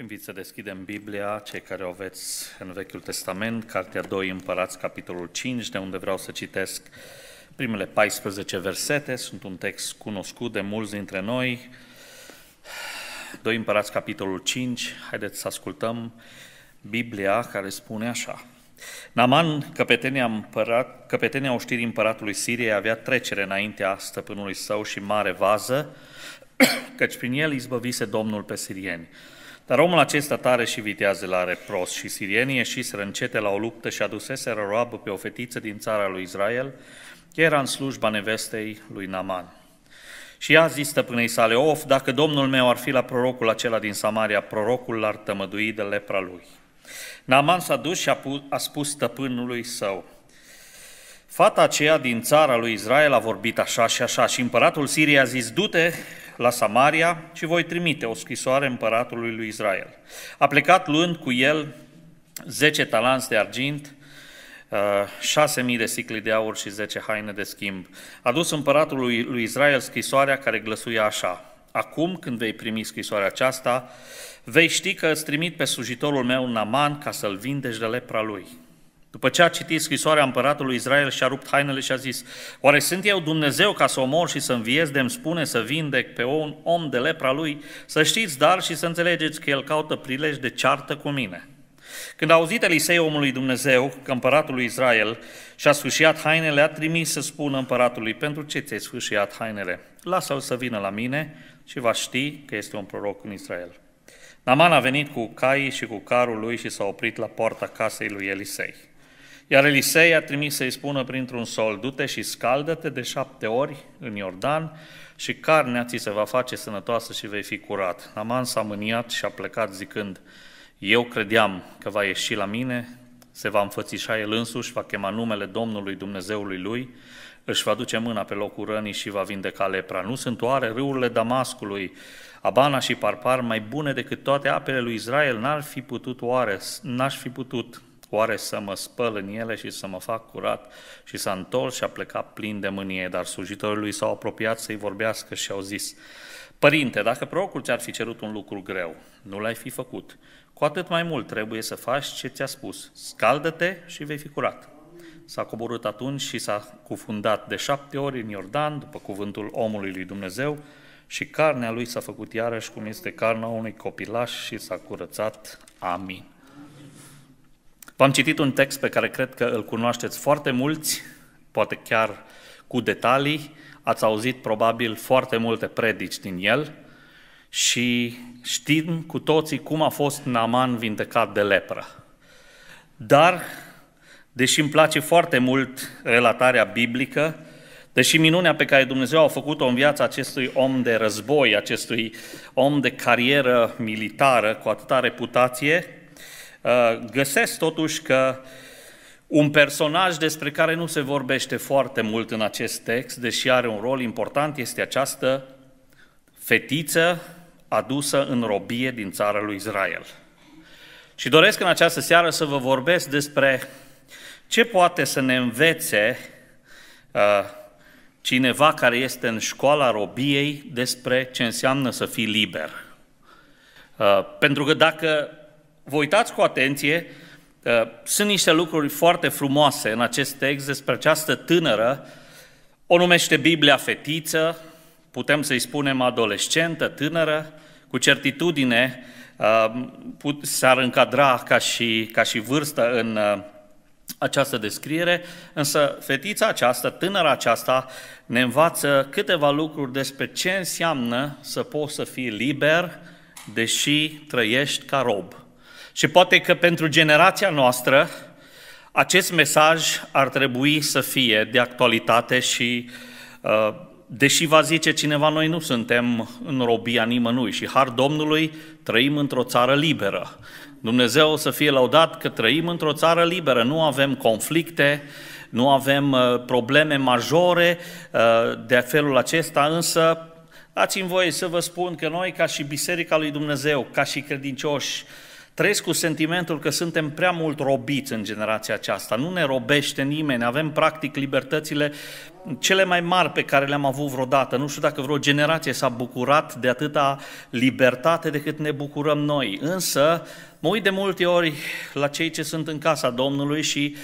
Invit să deschidem Biblia, cei care o aveți în Vechiul Testament, Cartea 2 Împărați, capitolul 5, de unde vreau să citesc primele 14 versete. Sunt un text cunoscut de mulți dintre noi. 2 Împărați, capitolul 5. Haideți să ascultăm Biblia care spune așa. Naman, căpetenia, împărat, căpetenia oștirii împăratului Siriei, avea trecere înaintea stăpânului său și mare vază, căci prin el izbăvise Domnul pe sirieni. Dar omul acesta tare și vitează la repros și sirienii ieșiseră încete la o luptă și aduseseră roabă pe o fetiță din țara lui Israel, care era în slujba nevestei lui Naman. Și ea a zis stăpânei sale, of, dacă domnul meu ar fi la prorocul acela din Samaria, prorocul l-ar tămădui de lepra lui. Naaman s-a dus și a, pus, a spus stăpânului său, Fata aceea din țara lui Israel a vorbit așa și așa și împăratul Siriei a zis, du-te la Samaria și voi trimite o scrisoare împăratului lui Israel. A plecat luând cu el 10 talanți de argint, 6.000 uh, de sicli de aur și 10 haine de schimb. A dus împăratul lui Israel scrisoarea care glăsuia așa, Acum, când vei primi scrisoarea aceasta, vei ști că îți trimit pe sujitorul meu Naman ca să-l vindești de lepra lui. După ce a citit scrisoarea împăratului Israel și a rupt hainele și a zis, Oare sunt eu Dumnezeu ca să omor și să înviez de-mi spune să vindec pe un om de lepra lui? Să știți dar și să înțelegeți că el caută prilej de ceartă cu mine. Când a auzit Elisei omului Dumnezeu că împăratul lui Israel și-a sfârșiat hainele, a trimis să spună împăratului, pentru ce ți-ai sfârșiat hainele? Lasă-l să vină la mine și va ști că este un proroc în Israel. Naman a venit cu caii și cu carul lui și s-a oprit la poarta casei lui Elisei. Iar Elisei a trimis să-i spună printr-un sol, du-te și scaldă-te de șapte ori în Iordan și carnea ți se va face sănătoasă și vei fi curat. Naman s-a mâniat și a plecat zicând, eu credeam că va ieși la mine, se va înfățișa el însuși, va chema numele Domnului Dumnezeului lui, își va duce mâna pe locul rănii și va vindeca lepra. Nu sunt oare râurile Damascului, Abana și Parpar mai bune decât toate apele lui Israel? N-ar fi putut oare, n-aș fi putut oare să mă spăl în ele și să mă fac curat? Și s-a întors și a plecat plin de mânie, dar slujitorii lui s-au apropiat să-i vorbească și au zis, Părinte, dacă prorocul ți-ar fi cerut un lucru greu, nu l-ai fi făcut. Cu atât mai mult trebuie să faci ce ți-a spus. Scaldă-te și vei fi curat. S-a coborât atunci și s-a cufundat de șapte ori în Iordan, după cuvântul omului lui Dumnezeu, și carnea lui s-a făcut iarăși cum este carnea unui copilaș și s-a curățat. Amin. V-am citit un text pe care cred că îl cunoașteți foarte mulți, poate chiar cu detalii, ați auzit probabil foarte multe predici din el și știm cu toții cum a fost Naaman vindecat de lepră. Dar, deși îmi place foarte mult relatarea biblică, deși minunea pe care Dumnezeu a făcut-o în viața acestui om de război, acestui om de carieră militară cu atâta reputație, Uh, găsesc totuși că un personaj despre care nu se vorbește foarte mult în acest text, deși are un rol important, este această fetiță adusă în robie din țara lui Israel. Și doresc în această seară să vă vorbesc despre ce poate să ne învețe uh, cineva care este în școala robiei despre ce înseamnă să fii liber. Uh, pentru că dacă vă uitați cu atenție, sunt niște lucruri foarte frumoase în acest text despre această tânără. O numește Biblia fetiță, putem să-i spunem adolescentă, tânără, cu certitudine uh, s-ar încadra ca și, ca și vârstă în uh, această descriere, însă fetița aceasta, tânăra aceasta, ne învață câteva lucruri despre ce înseamnă să poți să fii liber, deși trăiești ca rob. Și poate că pentru generația noastră acest mesaj ar trebui să fie de actualitate și uh, deși va zice cineva, noi nu suntem în robia nimănui și har Domnului trăim într-o țară liberă. Dumnezeu să fie laudat că trăim într-o țară liberă, nu avem conflicte, nu avem uh, probleme majore uh, de felul acesta, însă dați-mi voie să vă spun că noi, ca și Biserica lui Dumnezeu, ca și credincioși, Trăiesc cu sentimentul că suntem prea mult robiți în generația aceasta. Nu ne robește nimeni, avem practic libertățile cele mai mari pe care le-am avut vreodată. Nu știu dacă vreo generație s-a bucurat de atâta libertate decât ne bucurăm noi. Însă, mă uit de multe ori la cei ce sunt în casa Domnului și uh,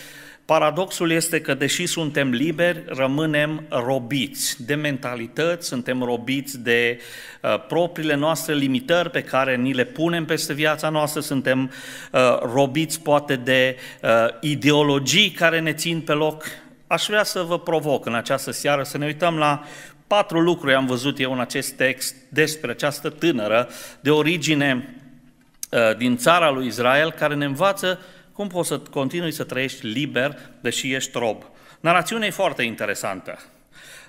Paradoxul este că deși suntem liberi, rămânem robiți de mentalități, suntem robiți de uh, propriile noastre limitări pe care ni le punem peste viața noastră, suntem uh, robiți poate de uh, ideologii care ne țin pe loc. Aș vrea să vă provoc în această seară să ne uităm la patru lucruri, am văzut eu în acest text despre această tânără de origine uh, din țara lui Israel, care ne învață uh, cum poți să continui să trăiești liber, deși ești rob? Narațiunea e foarte interesantă.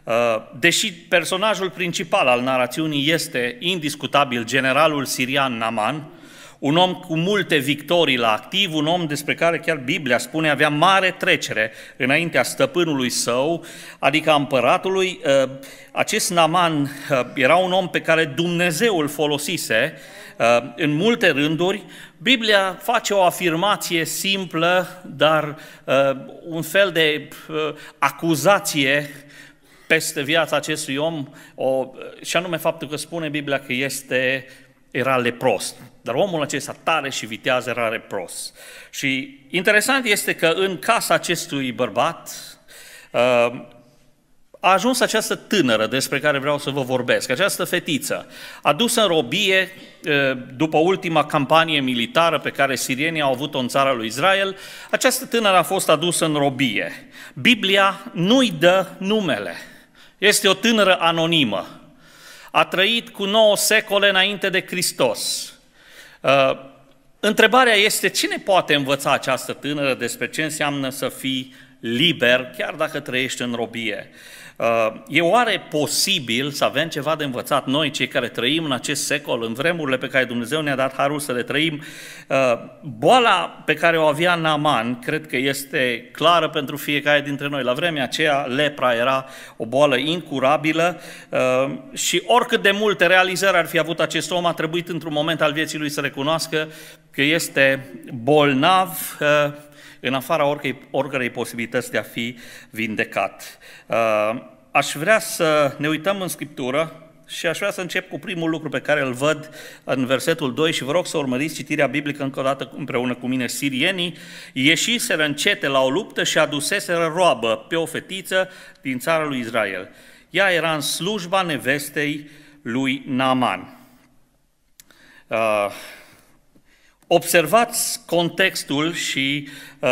Uh, deși personajul principal al narațiunii este indiscutabil generalul sirian Naman, un om cu multe victorii la activ, un om despre care chiar Biblia spune avea mare trecere înaintea stăpânului său, adică împăratului. Uh, acest Naman uh, era un om pe care Dumnezeu îl folosise Uh, în multe rânduri, Biblia face o afirmație simplă, dar uh, un fel de uh, acuzație peste viața acestui om, o, și anume faptul că spune Biblia că este, era lepros. Dar omul acesta tare și vitează era lepros. Și interesant este că în casa acestui bărbat, a ajuns această tânără despre care vreau să vă vorbesc, această fetiță, adusă în robie după ultima campanie militară pe care sirienii au avut-o în țara lui Israel, această tânără a fost adusă în robie. Biblia nu-i dă numele. Este o tânără anonimă. A trăit cu 9 secole înainte de Hristos. Întrebarea este cine poate învăța această tânără despre ce înseamnă să fii liber, chiar dacă trăiești în robie. Uh, e oare posibil să avem ceva de învățat noi, cei care trăim în acest secol, în vremurile pe care Dumnezeu ne-a dat harul să le trăim? Uh, boala pe care o avea Naaman, cred că este clară pentru fiecare dintre noi. La vremea aceea, lepra era o boală incurabilă uh, și oricât de multe realizări ar fi avut acest om, a trebuit într-un moment al vieții lui să recunoască că este bolnav, în afara oricărei, oricărei posibilități de a fi vindecat. Uh, aș vrea să ne uităm în Scriptură și aș vrea să încep cu primul lucru pe care îl văd în versetul 2 și vă rog să urmăriți citirea biblică încă o dată împreună cu mine. Sirienii ieșiseră încete la o luptă și aduseseră roabă pe o fetiță din țara lui Israel. Ea era în slujba nevestei lui Naaman. Uh, Observați contextul și uh,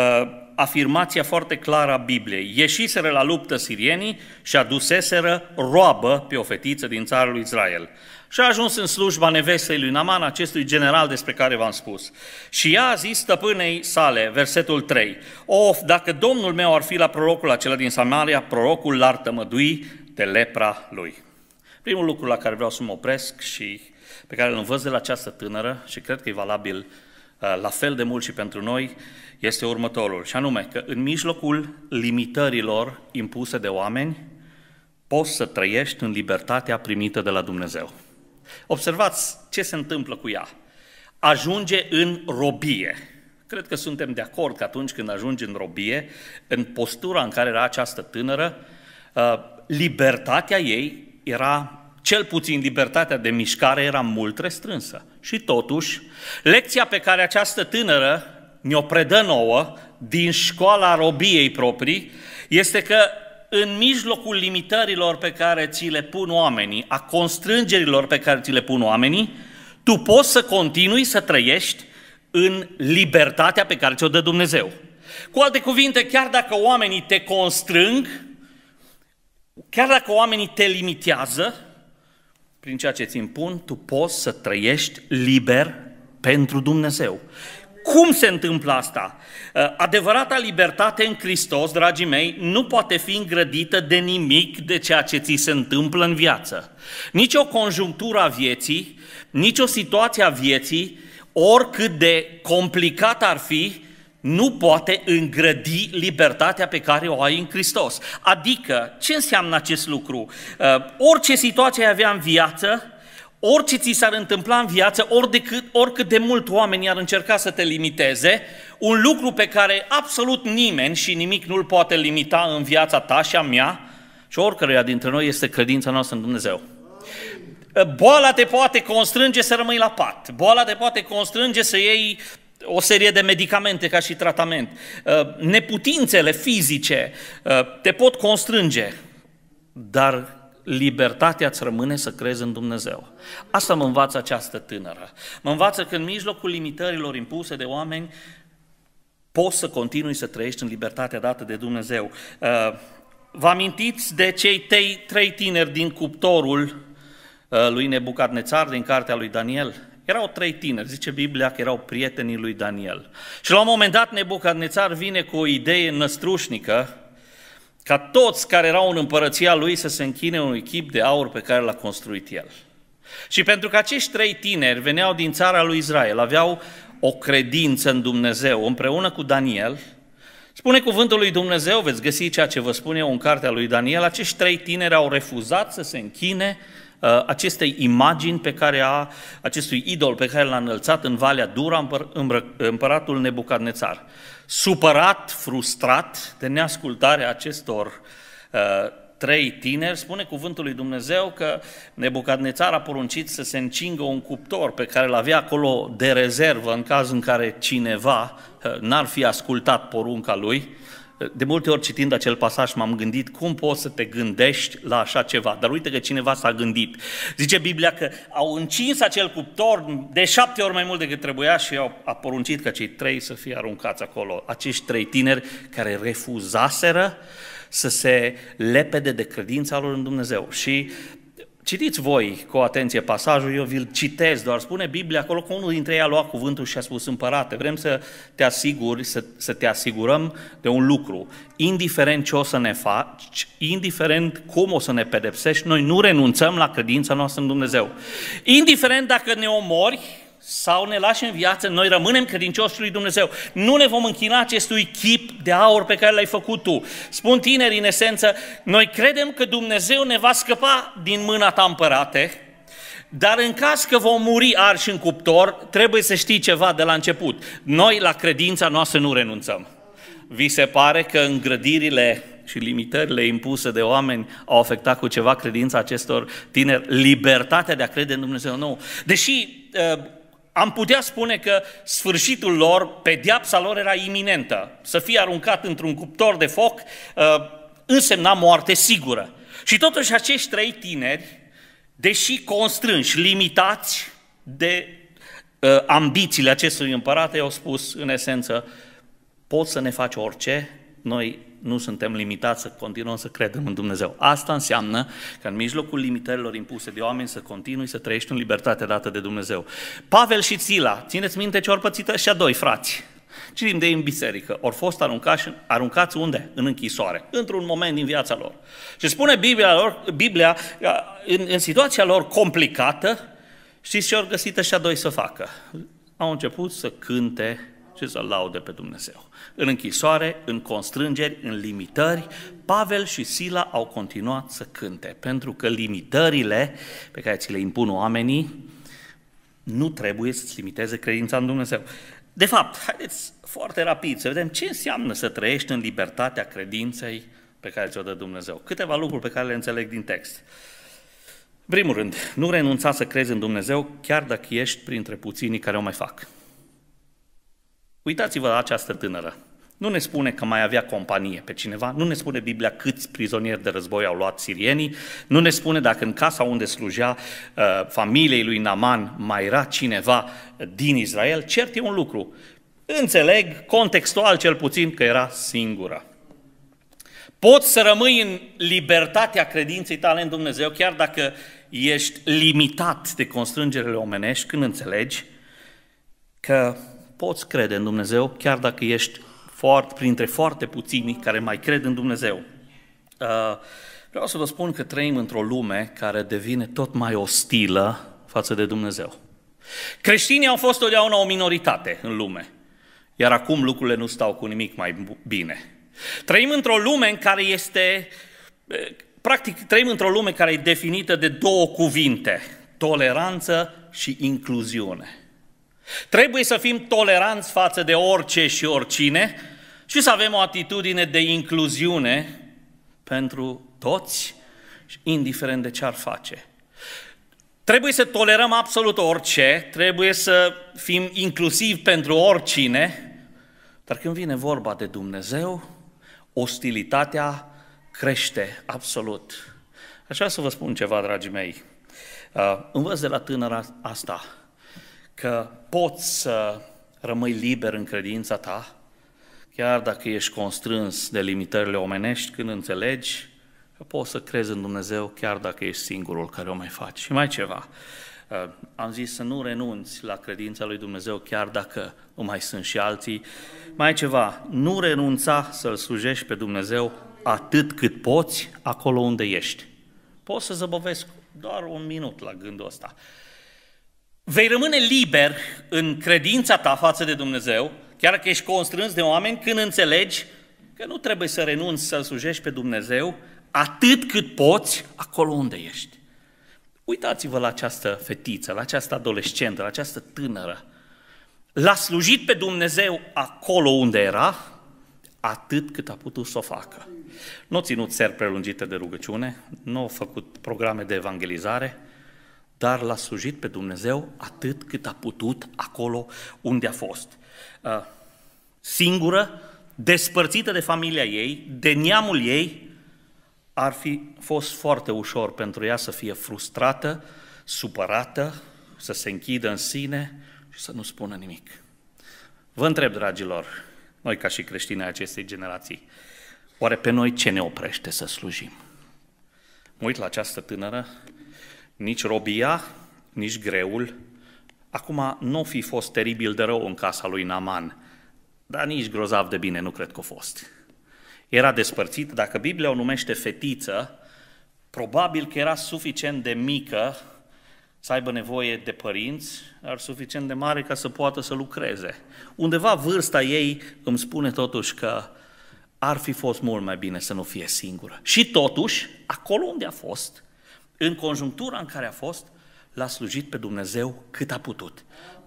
afirmația foarte clară a Bibliei. Ieșiseră la luptă sirienii și aduseseră roabă pe o fetiță din țara lui Israel. Și a ajuns în slujba nevestei lui Naman, acestui general despre care v-am spus. Și ea a zis stăpânei sale, versetul 3, Of, dacă domnul meu ar fi la prorocul acela din Samaria, prorocul l-ar tămădui de lepra lui. Primul lucru la care vreau să mă opresc și pe care îl învăț de la această tânără și cred că e valabil Eh, la fel de mult și pentru noi, este următorul, și anume că în mijlocul limitărilor impuse de oameni, poți să trăiești în libertatea primită de la Dumnezeu. Observați ce se întâmplă cu ea. Ajunge în robie. Cred că suntem de acord că atunci când ajungi în robie, în postura în care era această tânără, eh, libertatea ei era cel puțin libertatea de mișcare era mult restrânsă. Și totuși, lecția pe care această tânără ne-o predă nouă din școala robiei proprii este că în mijlocul limitărilor pe care ți le pun oamenii, a constrângerilor pe care ți le pun oamenii, tu poți să continui să trăiești în libertatea pe care ți-o dă Dumnezeu. Cu alte cuvinte, chiar dacă oamenii te constrâng, chiar dacă oamenii te limitează, prin ceea ce ți impun, tu poți să trăiești liber pentru Dumnezeu. Cum se întâmplă asta? Uh, adevărata libertate în Hristos, dragii mei, nu poate fi îngrădită de nimic de ceea ce ți se întâmplă în viață. Nici o conjunctură a vieții, nici o situație a vieții, oricât de complicat ar fi, nu poate îngrădi libertatea pe care o ai în Hristos. Adică, ce înseamnă acest lucru? Uh, orice situație ai avea în viață, orice ți s-ar întâmpla în viață, ori de cât, oricât de mult oamenii ar încerca să te limiteze, un lucru pe care absolut nimeni și nimic nu-l poate limita în viața ta și a mea, și oricăruia dintre noi este credința noastră în Dumnezeu. Uh, boala te poate constrânge să rămâi la pat, boala te poate constrânge să iei o serie de medicamente ca și tratament. Uh, neputințele fizice uh, te pot constrânge, dar libertatea îți rămâne să crezi în Dumnezeu. Asta mă învață această tânără. Mă învață că în mijlocul limitărilor impuse de oameni poți să continui să trăiești în libertatea dată de Dumnezeu. Uh, vă amintiți de cei trei tineri din cuptorul lui Nebucadnețar din cartea lui Daniel? Erau trei tineri, zice Biblia că erau prietenii lui Daniel. Și la un moment dat Nebucadnețar vine cu o idee năstrușnică ca toți care erau în împărăția lui să se închine unui chip de aur pe care l-a construit el. Și pentru că acești trei tineri veneau din țara lui Israel, aveau o credință în Dumnezeu împreună cu Daniel, spune cuvântul lui Dumnezeu, veți găsi ceea ce vă spune eu în cartea lui Daniel, acești trei tineri au refuzat să se închine Uh, acestei imagini pe care a, acestui idol pe care l-a înălțat în Valea Dura împăratul Nebucadnețar. Supărat, frustrat de neascultarea acestor uh, trei tineri, spune cuvântul lui Dumnezeu că Nebucadnețar a poruncit să se încingă un cuptor pe care l avea acolo de rezervă în caz în care cineva uh, n-ar fi ascultat porunca lui de multe ori citind acel pasaj m-am gândit cum poți să te gândești la așa ceva. Dar uite că cineva s-a gândit. Zice Biblia că au încins acel cuptor de șapte ori mai mult decât trebuia și au, a poruncit ca cei trei să fie aruncați acolo. Acești trei tineri care refuzaseră să se lepede de credința lor în Dumnezeu. Și Citiți voi cu atenție pasajul, eu vi-l citesc, doar spune Biblia acolo că unul dintre ei a luat cuvântul și a spus, împărate, vrem să te asiguri, să, să te asigurăm de un lucru. Indiferent ce o să ne faci, indiferent cum o să ne pedepsești, noi nu renunțăm la credința noastră în Dumnezeu. Indiferent dacă ne omori, sau ne lași în viață, noi rămânem credincioși lui Dumnezeu. Nu ne vom închina acestui chip de aur pe care l-ai făcut tu. Spun tinerii, în esență, noi credem că Dumnezeu ne va scăpa din mâna ta împărate, dar în caz că vom muri arși în cuptor, trebuie să știi ceva de la început. Noi la credința noastră nu renunțăm. Vi se pare că îngrădirile și limitările impuse de oameni au afectat cu ceva credința acestor tineri, libertatea de a crede în Dumnezeu nou. Deși ă, am putea spune că sfârșitul lor, pediapsa lor era iminentă, să fie aruncat într-un cuptor de foc uh, însemna moarte sigură. Și totuși acești trei tineri, deși constrânși, limitați de uh, ambițiile acestui împărat, au spus în esență, poți să ne faci orice, noi nu suntem limitați să continuăm să credem în Dumnezeu. Asta înseamnă că în mijlocul limitărilor impuse de oameni să continui să trăiești în libertate dată de Dumnezeu. Pavel și Țila, țineți minte ce au pățit și a doi frați. Citim de ei în biserică, au fost aruncați, aruncați unde? În închisoare, într-un moment din viața lor. Și spune Biblia, lor, Biblia în, în situația lor complicată, știți ce au găsit așa doi să facă? Au început să cânte și să laude pe Dumnezeu. În închisoare, în constrângeri, în limitări, Pavel și Sila au continuat să cânte, pentru că limitările pe care ți le impun oamenii nu trebuie să-ți limiteze credința în Dumnezeu. De fapt, haideți foarte rapid să vedem ce înseamnă să trăiești în libertatea credinței pe care ți-o dă Dumnezeu. Câteva lucruri pe care le înțeleg din text. primul rând, nu renunța să crezi în Dumnezeu chiar dacă ești printre puținii care o mai fac. Uitați-vă la această tânără. Nu ne spune că mai avea companie pe cineva, nu ne spune Biblia câți prizonieri de război au luat sirienii, nu ne spune dacă în casa unde slujea uh, familiei lui Naman mai era cineva din Israel. Cert e un lucru. Înțeleg, contextual cel puțin, că era singură. Poți să rămâi în libertatea credinței tale în Dumnezeu, chiar dacă ești limitat de constrângerile omenești, când înțelegi că poți crede în Dumnezeu, chiar dacă ești foarte, printre foarte puțini care mai cred în Dumnezeu. Uh, vreau să vă spun că trăim într-o lume care devine tot mai ostilă față de Dumnezeu. Creștinii au fost totdeauna o minoritate în lume, iar acum lucrurile nu stau cu nimic mai bine. Trăim într-o lume în care este, uh, practic trăim într-o lume care e definită de două cuvinte, toleranță și incluziune. Trebuie să fim toleranți față de orice și oricine și să avem o atitudine de incluziune pentru toți, indiferent de ce ar face. Trebuie să tolerăm absolut orice, trebuie să fim inclusivi pentru oricine, dar când vine vorba de Dumnezeu, ostilitatea crește absolut. Așa să vă spun ceva, dragii mei. Uh, învăț de la tânăra asta că poți să rămâi liber în credința ta, chiar dacă ești constrâns de limitările omenești, când înțelegi că poți să crezi în Dumnezeu chiar dacă ești singurul care o mai faci. Și mai ceva, uh, am zis să nu renunți la credința lui Dumnezeu chiar dacă nu mai sunt și alții. Mai ceva, nu renunța să-L slujești pe Dumnezeu atât cât poți acolo unde ești. Poți să zăbovesc doar un minut la gândul ăsta. Vei rămâne liber în credința ta față de Dumnezeu, chiar că ești constrâns de oameni, când înțelegi că nu trebuie să renunți să-L slujești pe Dumnezeu atât cât poți acolo unde ești. Uitați-vă la această fetiță, la această adolescentă, la această tânără. L-a slujit pe Dumnezeu acolo unde era, atât cât a putut să o facă. Nu a ținut ser prelungite de rugăciune, nu a făcut programe de evangelizare, dar l-a slujit pe Dumnezeu atât cât a putut acolo unde a fost. Uh, singură, despărțită de familia ei, de neamul ei, ar fi fost foarte ușor pentru ea să fie frustrată, supărată, să se închidă în sine și să nu spună nimic. Vă întreb, dragilor, noi ca și creștini ai acestei generații, oare pe noi ce ne oprește să slujim? Mă uit la această tânără nici robia, nici greul. Acum, nu fi fost teribil de rău în casa lui Naman, dar nici grozav de bine nu cred că a fost. Era despărțit, dacă Biblia o numește fetiță, probabil că era suficient de mică să aibă nevoie de părinți, dar suficient de mare ca să poată să lucreze. Undeva vârsta ei îmi spune totuși că ar fi fost mult mai bine să nu fie singură. Și totuși, acolo unde a fost, în conjunctura în care a fost, l-a slujit pe Dumnezeu cât a putut.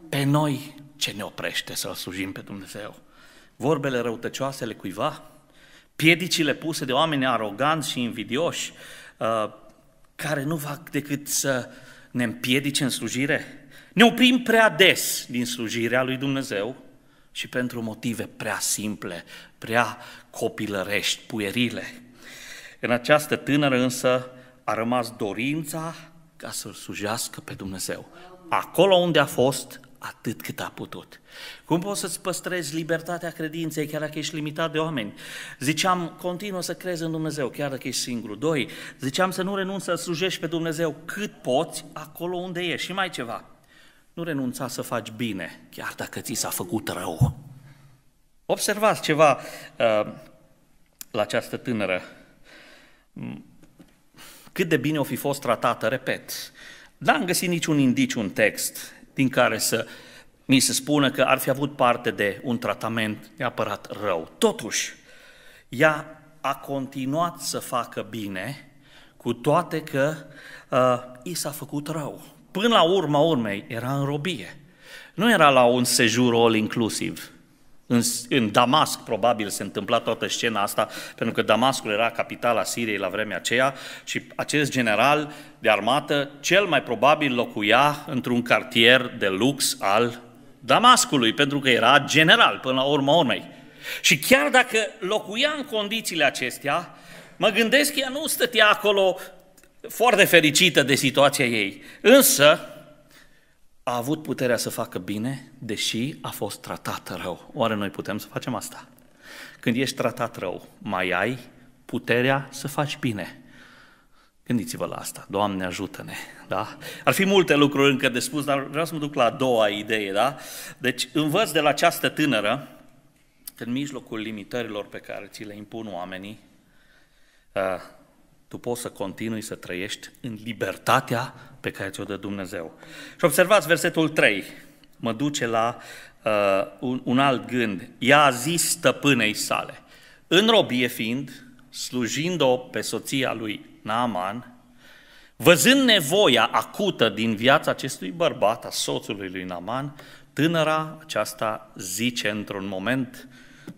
Pe noi ce ne oprește să-L slujim pe Dumnezeu? Vorbele răutăcioasele cuiva? Piedicile puse de oameni aroganți și invidioși, uh, care nu fac decât să ne împiedice în slujire? Ne oprim prea des din slujirea lui Dumnezeu și pentru motive prea simple, prea copilărești, puerile. În această tânără însă a rămas dorința ca să-L sujească pe Dumnezeu. Acolo unde a fost, atât cât a putut. Cum poți să-ți păstrezi libertatea credinței chiar dacă ești limitat de oameni? Ziceam, continuă să crezi în Dumnezeu chiar dacă ești singur. Doi, ziceam să nu renunți să slujești pe Dumnezeu cât poți acolo unde ești. Și mai ceva, nu renunța să faci bine chiar dacă ți s-a făcut rău. Observați ceva uh, la această tânără. Mm, cât de bine o fi fost tratată, repet. N-am găsit niciun indiciu un text din care să mi se spună că ar fi avut parte de un tratament neapărat rău. Totuși, ea a continuat să facă bine, cu toate că uh, i s-a făcut rău. Până la urma urmei, era în robie. Nu era la un sejur all inclusiv în, în Damasc probabil se întâmpla toată scena asta, pentru că Damascul era capitala Siriei la vremea aceea și acest general de armată cel mai probabil locuia într-un cartier de lux al Damascului, pentru că era general până la urma urmei. Și chiar dacă locuia în condițiile acestea, mă gândesc că ea nu stătea acolo foarte fericită de situația ei. Însă, a avut puterea să facă bine, deși a fost tratat rău. Oare noi putem să facem asta? Când ești tratat rău, mai ai puterea să faci bine. Gândiți-vă la asta, Doamne ajută-ne, da? Ar fi multe lucruri încă de spus, dar vreau să mă duc la a doua idee, da? Deci învăț de la această tânără în mijlocul limitărilor pe care ți le impun oamenii, uh, tu poți să continui să trăiești în libertatea pe care ți-o dă Dumnezeu. Și observați versetul 3, mă duce la uh, un, un alt gând. Ea a zis stăpânei sale, în robie fiind, slujind-o pe soția lui Naaman, văzând nevoia acută din viața acestui bărbat, a soțului lui Naaman, tânăra aceasta zice într-un moment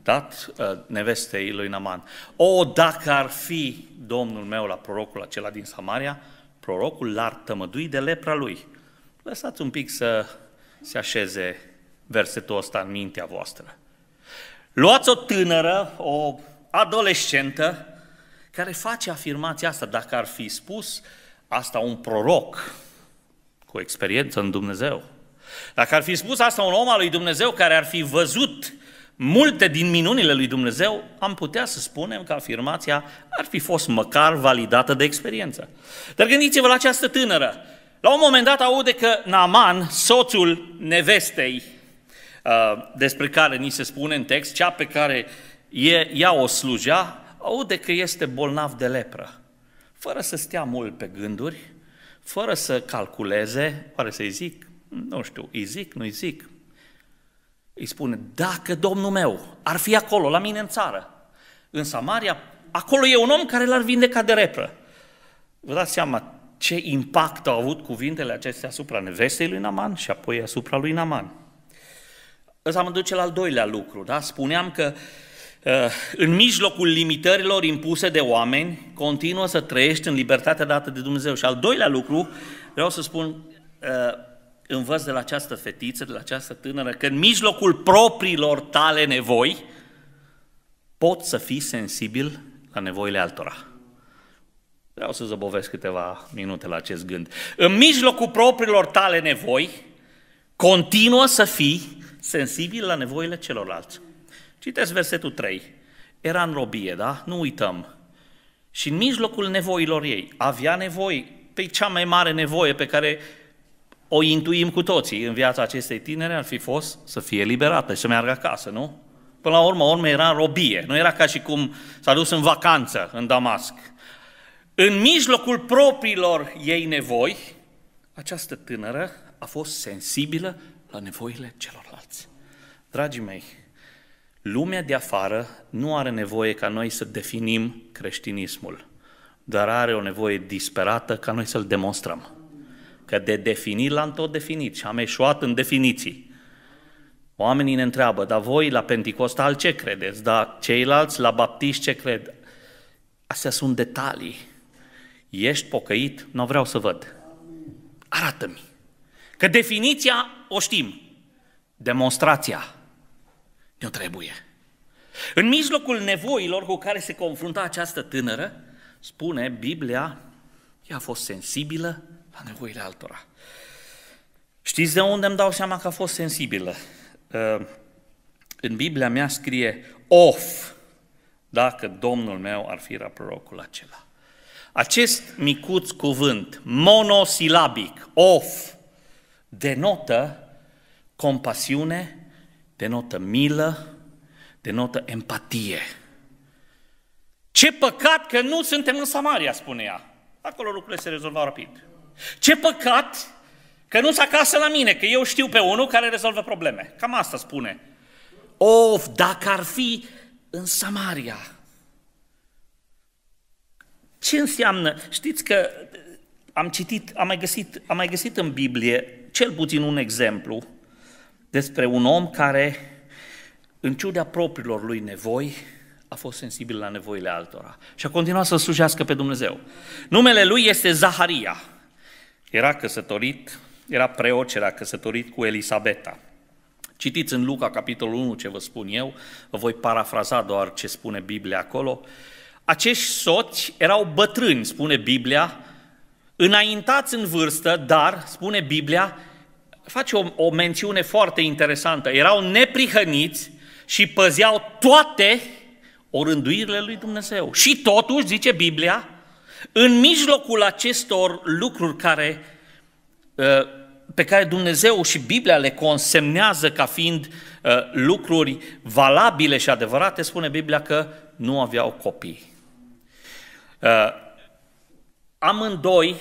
dat uh, nevestei lui Naman. O, dacă ar fi domnul meu la prorocul acela din Samaria, prorocul l-ar tămădui de lepra lui. Lăsați un pic să se așeze versetul ăsta în mintea voastră. Luați o tânără, o adolescentă, care face afirmația asta. Dacă ar fi spus asta un proroc cu experiență în Dumnezeu, dacă ar fi spus asta un om al lui Dumnezeu care ar fi văzut multe din minunile lui Dumnezeu, am putea să spunem că afirmația ar fi fost măcar validată de experiență. Dar gândiți-vă la această tânără. La un moment dat aude că Naaman, soțul nevestei, uh, despre care ni se spune în text, cea pe care ea o slujea, aude că este bolnav de lepră. Fără să stea mult pe gânduri, fără să calculeze, oare să-i zic, nu știu, îi zic, nu-i zic, îi spune, dacă Domnul meu ar fi acolo, la mine în țară, în Samaria, acolo e un om care l-ar vindeca de repră. Vă dați seama ce impact au avut cuvintele acestea asupra nevestei lui Naman și apoi asupra lui Naman. Ăsta mă duce la al doilea lucru, da? Spuneam că uh, în mijlocul limitărilor impuse de oameni, continuă să trăiești în libertatea dată de Dumnezeu. Și al doilea lucru, vreau să spun, uh, învăț de la această fetiță, de la această tânără, că în mijlocul propriilor tale nevoi, pot să fii sensibil la nevoile altora. Vreau să zăbovesc câteva minute la acest gând. În mijlocul propriilor tale nevoi, continuă să fii sensibil la nevoile celorlalți. Citeți versetul 3. Era în robie, da? Nu uităm. Și în mijlocul nevoilor ei avea nevoi, pe păi cea mai mare nevoie pe care o intuim cu toții în viața acestei tinere ar fi fost să fie liberată și să meargă acasă, nu? Până la urmă, urmă era în robie, nu era ca și cum s-a dus în vacanță în Damasc. În mijlocul propriilor ei nevoi, această tânără a fost sensibilă la nevoile celorlalți. Dragii mei, lumea de afară nu are nevoie ca noi să definim creștinismul, dar are o nevoie disperată ca noi să-l demonstrăm. Că de definit l-am tot definit și am eșuat în definiții. Oamenii ne întreabă, dar voi la Pentecostal ce credeți? Dar ceilalți la baptiști ce cred? Astea sunt detalii. Ești pocăit? Nu n-o vreau să văd. Arată-mi. Că definiția o știm. Demonstrația ne trebuie. În mijlocul nevoilor cu care se confrunta această tânără, spune Biblia, ea a fost sensibilă la nevoile altora. Știți de unde îmi dau seama că a fost sensibilă? Uh, în Biblia mea scrie of, dacă Domnul meu ar fi prorocul acela. Acest micuț cuvânt, monosilabic, of, denotă compasiune, denotă milă, denotă empatie. Ce păcat că nu suntem în Samaria, spune ea. Acolo lucrurile se rezolvau rapid. Ce păcat că nu-s acasă la mine, că eu știu pe unul care rezolvă probleme. Cam asta spune. Of, dacă ar fi în Samaria. Ce înseamnă? Știți că uh, am citit, am mai găsit, am mai găsit în Biblie cel puțin un exemplu despre un om care, în ciuda propriilor lui nevoi, a fost sensibil la nevoile altora și a continuat să slujească pe Dumnezeu. Numele lui este Zaharia. Era căsătorit, era preoce, era căsătorit cu Elisabeta. Citiți în Luca, capitolul 1, ce vă spun eu, vă voi parafraza doar ce spune Biblia acolo. Acești soți erau bătrâni, spune Biblia, înaintați în vârstă, dar, spune Biblia, face o, o mențiune foarte interesantă, erau neprihăniți și păzeau toate orânduirile lui Dumnezeu. Și totuși, zice Biblia, în mijlocul acestor lucruri care, uh, pe care Dumnezeu și Biblia le consemnează ca fiind uh, lucruri valabile și adevărate, spune Biblia că nu aveau copii. Uh, amândoi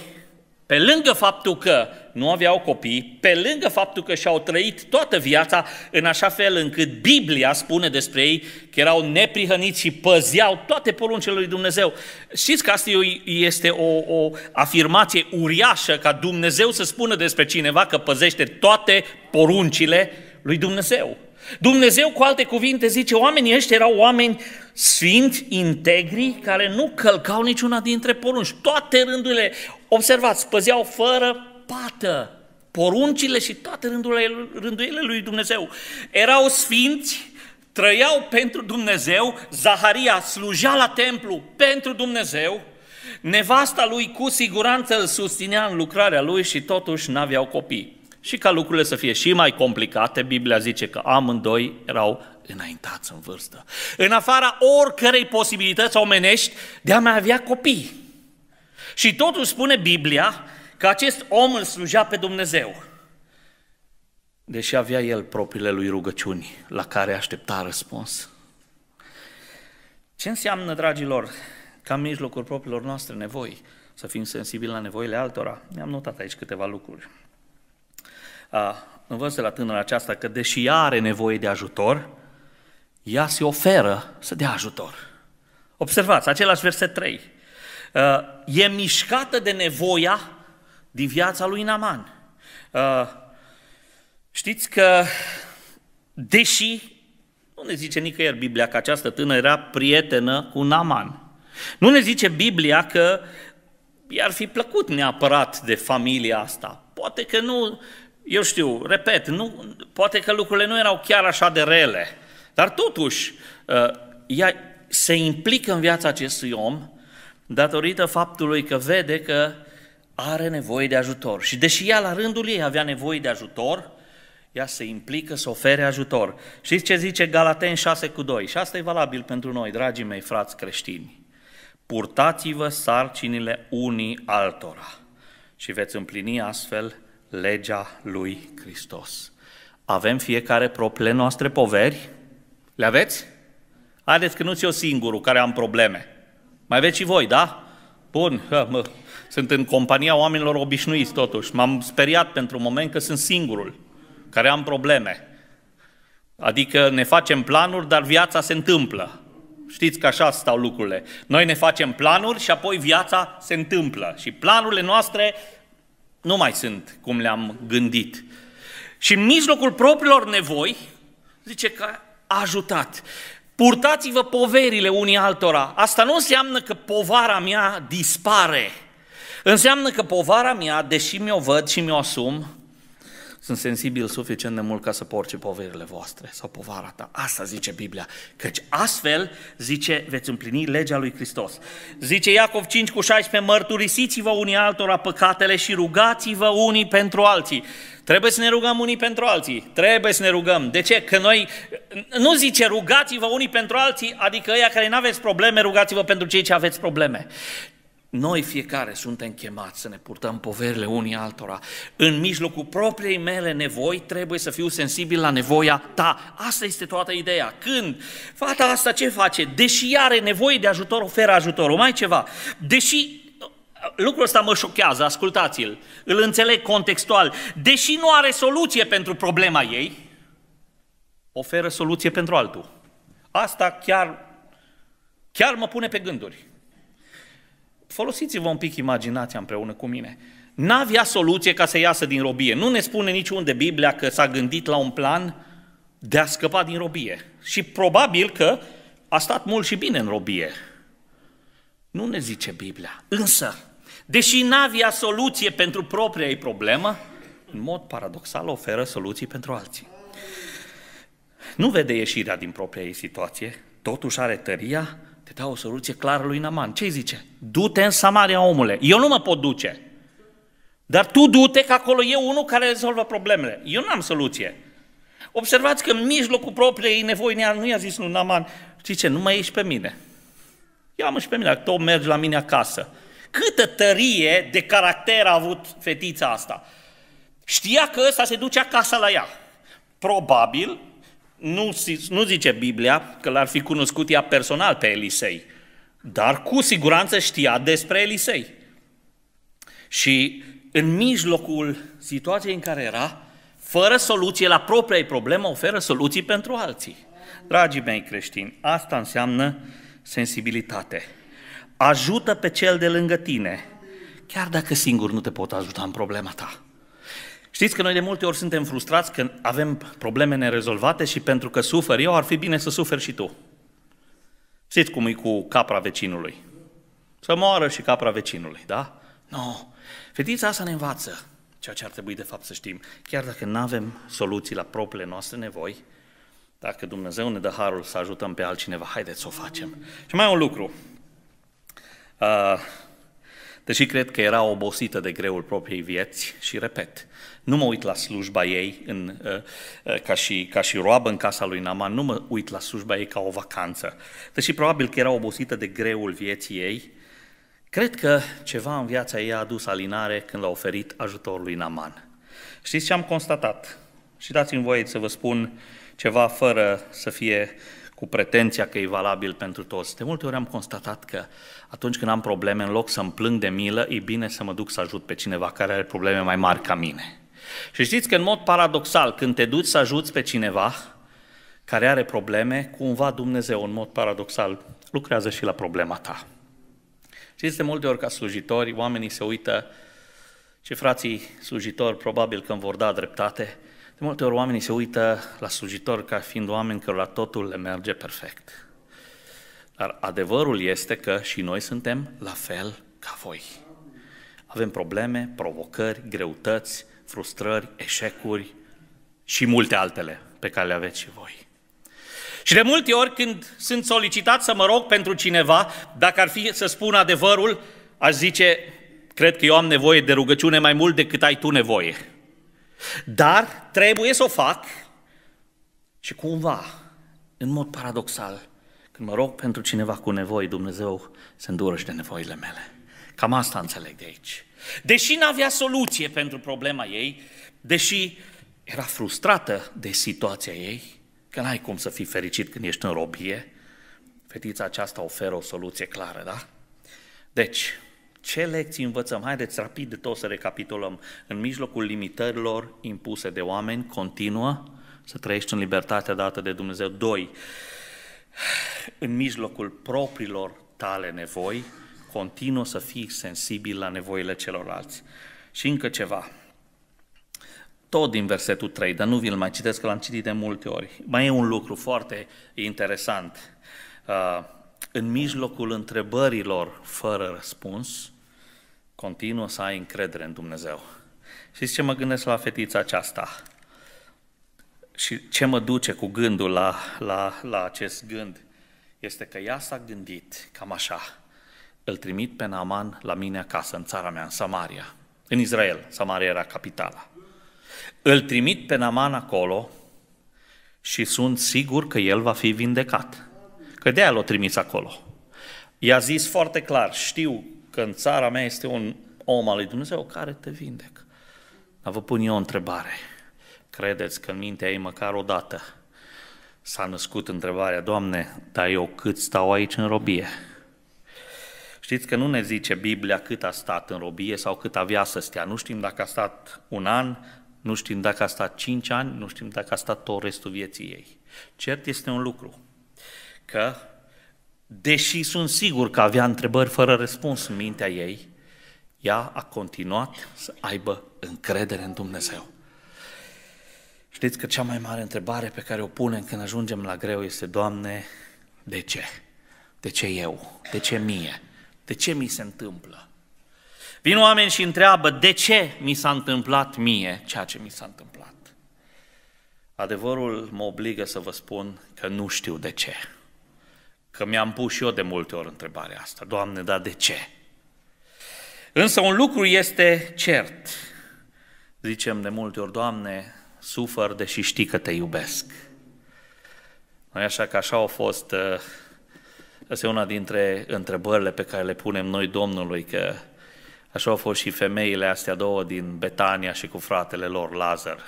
pe lângă faptul că nu aveau copii, pe lângă faptul că și-au trăit toată viața în așa fel încât Biblia spune despre ei că erau neprihăniți și păzeau toate poruncile lui Dumnezeu. Știți că asta este o, o afirmație uriașă ca Dumnezeu să spună despre cineva că păzește toate poruncile lui Dumnezeu. Dumnezeu, cu alte cuvinte, zice, oamenii ăștia erau oameni sfinți, integri, care nu călcau niciuna dintre porunci. Toate rândurile, observați, păzeau fără pată poruncile și toate rândurile, rândurile lui Dumnezeu. Erau sfinți, trăiau pentru Dumnezeu, Zaharia slujea la templu pentru Dumnezeu, nevasta lui cu siguranță îl susținea în lucrarea lui și totuși n-aveau copii. Și ca lucrurile să fie și mai complicate, Biblia zice că amândoi erau înaintați în vârstă. În afara oricărei posibilități omenești de a mai avea copii. Și totul spune Biblia că acest om îl slujea pe Dumnezeu. Deși avea el propriile lui rugăciuni la care aștepta răspuns. Ce înseamnă, dragilor, ca în mijlocul propriilor noastre nevoi, să fim sensibili la nevoile altora? Mi-am notat aici câteva lucruri învăță la tânăra aceasta că deși ea are nevoie de ajutor, ea se oferă să dea ajutor. Observați, același verset 3. E mișcată de nevoia din viața lui Naman. Știți că, deși nu ne zice nicăieri Biblia că această tânără era prietenă cu Naman. Nu ne zice Biblia că i-ar fi plăcut neapărat de familia asta. Poate că nu eu știu, repet, nu, poate că lucrurile nu erau chiar așa de rele, dar totuși uh, ea se implică în viața acestui om datorită faptului că vede că are nevoie de ajutor. Și deși ea la rândul ei avea nevoie de ajutor, ea se implică să ofere ajutor. Știți ce zice Galaten 6 cu 2? Și asta e valabil pentru noi, dragii mei frați creștini. Purtați-vă sarcinile unii altora și veți împlini astfel legea lui Hristos. Avem fiecare propriile noastre poveri? Le aveți? Haideți că nu sunt eu singurul care am probleme. Mai aveți și voi, da? Bun, sunt în compania oamenilor obișnuiți totuși. M-am speriat pentru un moment că sunt singurul care am probleme. Adică ne facem planuri, dar viața se întâmplă. Știți că așa stau lucrurile. Noi ne facem planuri și apoi viața se întâmplă. Și planurile noastre nu mai sunt cum le-am gândit. Și în mijlocul propriilor nevoi, zice că a ajutat. Purtați-vă poverile unii altora. Asta nu înseamnă că povara mea dispare. Înseamnă că povara mea, deși mi-o văd și mi-o asum, sunt sensibil suficient de mult ca să porci poverile voastre sau povara ta. Asta zice Biblia, căci astfel, zice, veți împlini legea lui Hristos. Zice Iacov 5 cu 16, mărturisiți-vă unii altora păcatele și rugați-vă unii pentru alții. Trebuie să ne rugăm unii pentru alții. Trebuie să ne rugăm. De ce? Că noi, nu zice rugați-vă unii pentru alții, adică ăia care nu aveți probleme, rugați-vă pentru cei ce aveți probleme. Noi fiecare suntem chemați să ne purtăm poverile unii altora. În mijlocul propriei mele nevoi trebuie să fiu sensibil la nevoia ta. Asta este toată ideea. Când fata asta ce face? Deși are nevoie de ajutor, oferă ajutorul. Mai ceva. Deși lucrul ăsta mă șochează, ascultați-l, îl înțeleg contextual. Deși nu are soluție pentru problema ei, oferă soluție pentru altul. Asta chiar, chiar mă pune pe gânduri. Folosiți-vă un pic imaginația împreună cu mine. N-avea soluție ca să iasă din robie. Nu ne spune niciunde Biblia că s-a gândit la un plan de a scăpa din robie. Și probabil că a stat mult și bine în robie. Nu ne zice Biblia. Însă, deși n-avea soluție pentru propria ei problemă, în mod paradoxal oferă soluții pentru alții. Nu vede ieșirea din propria ei situație, totuși are tăria te dau o soluție clară lui Naman. ce zice? Du-te în Samaria, omule. Eu nu mă pot duce. Dar tu du-te că acolo e unul care rezolvă problemele. Eu n-am soluție. Observați că în mijlocul propriei nevoi nu i-a zis lui Naman, știi ce, nu mai ești pe mine. Ia mă și pe mine, dacă tot mergi la mine acasă. Câtă tărie de caracter a avut fetița asta. Știa că ăsta se duce acasă la ea. Probabil nu, nu zice Biblia că l-ar fi cunoscut ea personal pe Elisei, dar cu siguranță știa despre Elisei. Și în mijlocul situației în care era, fără soluție la propria ei problemă, oferă soluții pentru alții. Dragii mei creștini, asta înseamnă sensibilitate. Ajută pe cel de lângă tine, chiar dacă singur nu te pot ajuta în problema ta. Știți că noi de multe ori suntem frustrați când avem probleme nerezolvate și pentru că sufer eu, ar fi bine să suferi și tu. Știți cum e cu capra vecinului? Să moară și capra vecinului, da? Nu. No. Fetița asta ne învață ceea ce ar trebui de fapt să știm. Chiar dacă nu avem soluții la propriile noastre nevoi, dacă Dumnezeu ne dă harul să ajutăm pe altcineva, haideți să o facem. Și mai un lucru. Uh, Deși cred că era obosită de greul propriei vieți și, repet, nu mă uit la slujba ei în, uh, uh, ca, și, ca și roabă în casa lui Naman, nu mă uit la slujba ei ca o vacanță. Deși probabil că era obosită de greul vieții ei, cred că ceva în viața ei a adus alinare când l-a oferit ajutorul lui Naman. Știți ce am constatat? Și dați-mi voie să vă spun ceva fără să fie cu pretenția că e valabil pentru toți. De multe ori am constatat că atunci când am probleme, în loc să-mi plâng de milă, e bine să mă duc să ajut pe cineva care are probleme mai mari ca mine. Și știți că în mod paradoxal, când te duci să ajuți pe cineva care are probleme, cumva Dumnezeu, în mod paradoxal, lucrează și la problema ta. Știți, de multe ori ca slujitori, oamenii se uită și frații slujitori probabil că îmi vor da dreptate, de multe ori oamenii se uită la slujitori ca fiind oameni la totul le merge perfect. Dar adevărul este că și noi suntem la fel ca voi. Avem probleme, provocări, greutăți, frustrări, eșecuri și multe altele pe care le aveți și voi. Și de multe ori când sunt solicitat să mă rog pentru cineva, dacă ar fi să spun adevărul, aș zice, cred că eu am nevoie de rugăciune mai mult decât ai tu nevoie. Dar trebuie să o fac și cumva, în mod paradoxal, când mă rog pentru cineva cu nevoi, Dumnezeu se îndură și de nevoile mele. Cam asta înțeleg de aici. Deși n-avea soluție pentru problema ei, deși era frustrată de situația ei, că n-ai cum să fii fericit când ești în robie, fetița aceasta oferă o soluție clară, da? Deci, ce lecții învățăm? Haideți rapid tot să recapitulăm. În mijlocul limitărilor impuse de oameni, continuă să trăiești în libertatea dată de Dumnezeu. Doi, în mijlocul propriilor tale nevoi, continuă să fii sensibil la nevoile celorlalți. Și încă ceva, tot din versetul 3, dar nu vi-l mai citesc, că l-am citit de multe ori. Mai e un lucru foarte interesant. Uh, în mijlocul întrebărilor fără răspuns, continuă să ai încredere în Dumnezeu. Și ce mă gândesc la fetița aceasta? Și ce mă duce cu gândul la, la, la acest gând? Este că ea s-a gândit cam așa. Îl trimit pe Naaman la mine acasă, în țara mea, în Samaria. În Israel, Samaria era capitala. Îl trimit pe Naaman acolo și sunt sigur că el va fi vindecat. Că de l-a trimis acolo. I-a zis foarte clar, știu că în țara mea este un om al lui Dumnezeu care te vindec. Dar vă pun eu o întrebare. Credeți că în mintea ei măcar o dată s-a născut întrebarea, Doamne, dar eu cât stau aici în robie? Știți că nu ne zice Biblia cât a stat în robie sau cât avea să stea. Nu știm dacă a stat un an, nu știm dacă a stat cinci ani, nu știm dacă a stat tot restul vieții ei. Cert este un lucru că, deși sunt sigur că avea întrebări fără răspuns în mintea ei, ea a continuat să aibă încredere în Dumnezeu. Știți că cea mai mare întrebare pe care o punem când ajungem la greu este, Doamne, de ce? De ce eu? De ce mie? De ce mi se întâmplă? Vin oameni și întreabă, de ce mi s-a întâmplat mie ceea ce mi s-a întâmplat? Adevărul mă obligă să vă spun că nu știu de ce. Că mi-am pus și eu de multe ori întrebarea asta. Doamne, dar de ce? Însă un lucru este cert. Zicem de multe ori, Doamne, sufăr deși știi că te iubesc. Nu așa că așa au fost, asta uh, e una dintre întrebările pe care le punem noi Domnului, că așa au fost și femeile astea două din Betania și cu fratele lor, Lazar.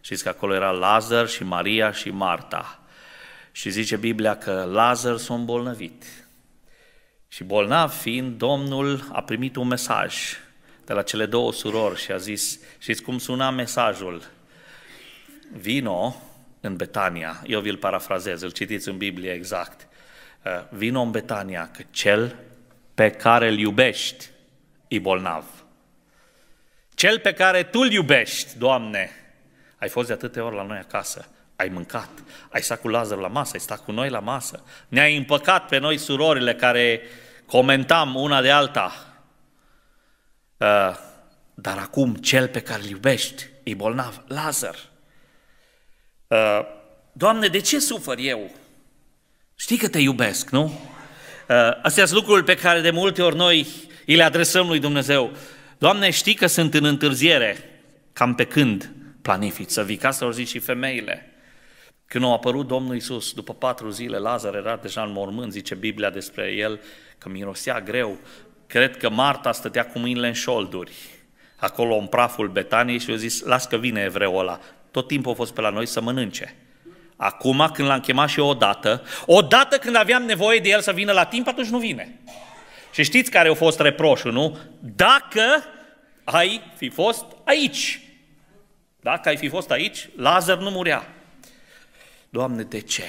Știți că acolo era Lazar și Maria și Marta. Și zice Biblia că Lazar s-a îmbolnăvit. Și bolnav fiind, Domnul a primit un mesaj de la cele două surori și a zis, știți cum suna mesajul? Vino în Betania, eu vi-l parafrazez, îl citiți în Biblie exact. Eh, vino în Betania, că cel pe care îl iubești e bolnav. Cel pe care tu îl iubești, Doamne, ai fost de atâtea ori la noi acasă, ai mâncat, ai stat cu Lazar la masă, ai stat cu noi la masă, ne-ai împăcat pe noi surorile care comentam una de alta. Uh, dar acum cel pe care îl iubești e bolnav, Lazar. Uh, Doamne, de ce sufăr eu? Știi că te iubesc, nu? Uh, astea sunt lucruri pe care de multe ori noi îi le adresăm lui Dumnezeu. Doamne, știi că sunt în întârziere, cam pe când planifici să vii, ca să o zici și femeile. Când a apărut Domnul Isus, după patru zile, Lazar era deja în mormânt, zice Biblia despre el, că mirosea greu. Cred că Marta stătea cu mâinile în șolduri, acolo în praful Betaniei și a zis, las că vine evreul ăla. Tot timpul a fost pe la noi să mănânce. Acum, când l-am chemat și eu odată, odată când aveam nevoie de el să vină la timp, atunci nu vine. Și știți care a fost reproșul, nu? Dacă ai fi fost aici. Dacă ai fi fost aici, Lazar nu murea. Doamne, de ce?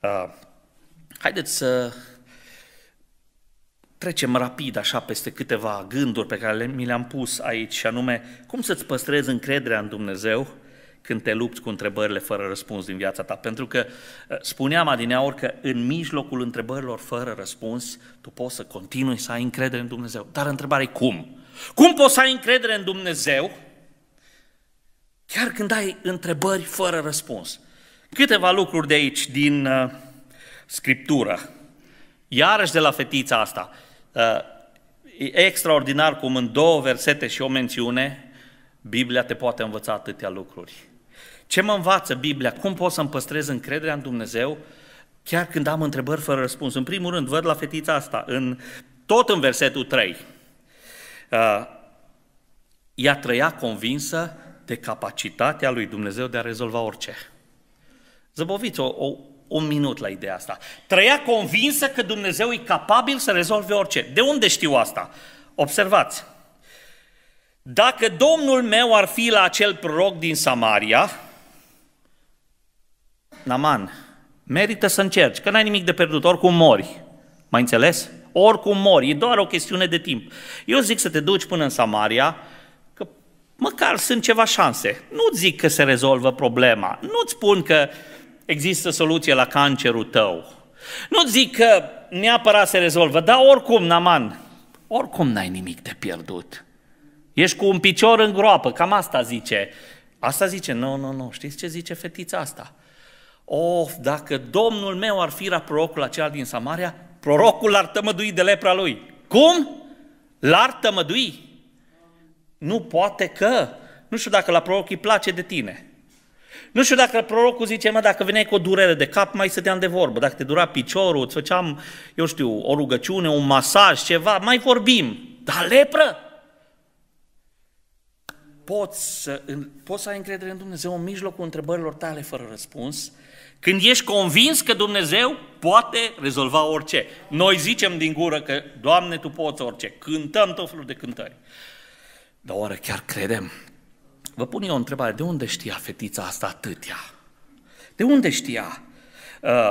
Uh, haideți să trecem rapid așa peste câteva gânduri pe care mi le-am pus aici și anume cum să-ți păstrezi încrederea în Dumnezeu când te lupți cu întrebările fără răspuns din viața ta. Pentru că spuneam adineaur că în mijlocul întrebărilor fără răspuns tu poți să continui să ai încredere în Dumnezeu. Dar întrebarea e cum? Cum poți să ai încredere în Dumnezeu chiar când ai întrebări fără răspuns? Câteva lucruri de aici, din uh, Scriptură. Iarăși de la fetița asta. Uh, e extraordinar cum în două versete și o mențiune, Biblia te poate învăța atâtea lucruri. Ce mă învață Biblia? Cum pot să-mi păstrez încrederea în Dumnezeu chiar când am întrebări fără răspuns? În primul rând, văd la fetița asta, în, tot în versetul 3. Uh, ea trăia convinsă de capacitatea lui Dumnezeu de a rezolva orice. Zăboviți o, o, un minut la ideea asta. Trăia convinsă că Dumnezeu e capabil să rezolve orice. De unde știu asta? Observați. Dacă Domnul meu ar fi la acel proroc din Samaria, Naman, merită să încerci, că n-ai nimic de pierdut, oricum mori. Mai înțeles? Oricum mori, e doar o chestiune de timp. Eu zic să te duci până în Samaria, că măcar sunt ceva șanse. Nu zic că se rezolvă problema, nu-ți spun că uh, există soluție la cancerul tău. Nu zic că neapărat se rezolvă, dar oricum, Naman, oricum n-ai nimic de pierdut. Ești cu un picior în groapă, cam asta zice. Asta zice, nu, no, nu, no, nu, no. știți ce zice fetița asta? Of, dacă domnul meu ar fi la prorocul acela din Samaria, prorocul l-ar tămădui de lepra lui. Cum? L-ar tămădui? Nu poate că. Nu știu dacă la proroc îi place de tine. Nu știu dacă prorocul zice, mă, dacă veneai cu o durere de cap, mai stăteam de vorbă. Dacă te dura piciorul, îți făceam, eu știu, o rugăciune, un masaj, ceva, mai vorbim. Dar lepră? Poți să, poți să ai încredere în Dumnezeu în mijlocul întrebărilor tale fără răspuns, când ești convins că Dumnezeu poate rezolva orice. Noi zicem din gură că, Doamne, Tu poți orice. Cântăm tot felul de cântări. Dar oare chiar credem? vă pun eu o întrebare, de unde știa fetița asta atâtea? De unde știa? Uh,